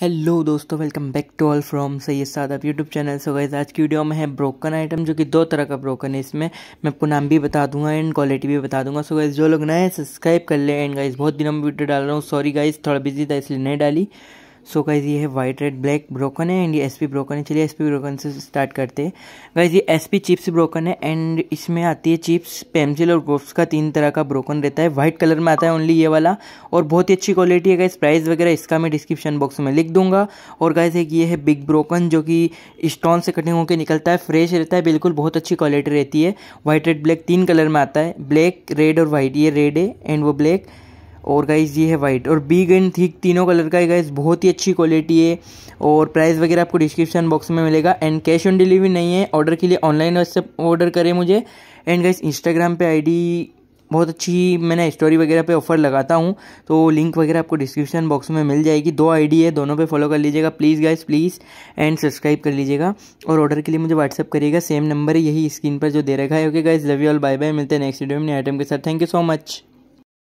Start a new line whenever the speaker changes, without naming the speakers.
hello दोस्तों welcome back to all from Syed Sadab YouTube channel so guys आज की video में है ब्रोकन आइटम जो कि दो तरह का ब्रोकन है इसमें मैं आपको नाम भी बता दूंगा एंड क्वालिटी भी बता दूंगा सो so जो लोग नए सब्सक्राइब कर ले एंड गाइज़ बहुत दिनों में वीडियो डाल रहा हूँ सॉरी गाइज़ थोड़ा बिजी था इसलिए नहीं डाली सो गाइज ये है वाइट रेड ब्लैक ब्रोकन है एंड ये एस पी ब्रोकन है चलिए एस पी ब्रोकन से स्टार्ट करते हैं गाइज ये एस पी चिप्स ब्रोकन है एंड इसमें आती है चिप्स पेंसिल और ग्रोफ्स का तीन तरह का ब्रोकन रहता है वाइट कलर में आता है ओनली ये वाला और बहुत ही अच्छी क्वालिटी है गाइज प्राइस वगैरह इसका मैं डिस्क्रिप्शन बॉक्स में लिख दूंगा और गाइज एक ये है बिग ब्रोकन जो कि स्टोन से कटिंग होकर निकलता है फ्रेश रहता है बिल्कुल बहुत अच्छी क्वालिटी रहती है वाइट रेड ब्लैक तीन कलर में आता है ब्लैक रेड और वाइट ये रेड है एंड वो ब्लैक और गाइज़ ये है वाइट और बिग एंड थिक तीनों कलर का है गाइज़ बहुत ही अच्छी क्वालिटी है और प्राइस वगैरह आपको डिस्क्रिप्शन बॉक्स में मिलेगा एंड कैश ऑन डिलीवरी नहीं है ऑर्डर के लिए ऑनलाइन व्हाट्सएप ऑर्डर करें मुझे एंड गाइज़ इंस्टाग्राम पे आईडी बहुत अच्छी मैंने स्टोरी वगैरह पे ऑफर लगाता हूँ तो लिंक वगैरह आपको डिस्क्रिप्शन बॉक्स में मिल जाएगी दो आईडी है दोनों पे फॉलो कर लीजिएगा please guys please and subscribe कर लीजिएगा और ऑर्डर के लिए मुझे व्हाट्सअप करिएगा सेम नंबर यही स्क्रीन पर जो दे रखा है okay guys love you all bye bye मिलते हैं नेक्स्ट वीडियो में नए आइटम के साथ थैंक यू सो मच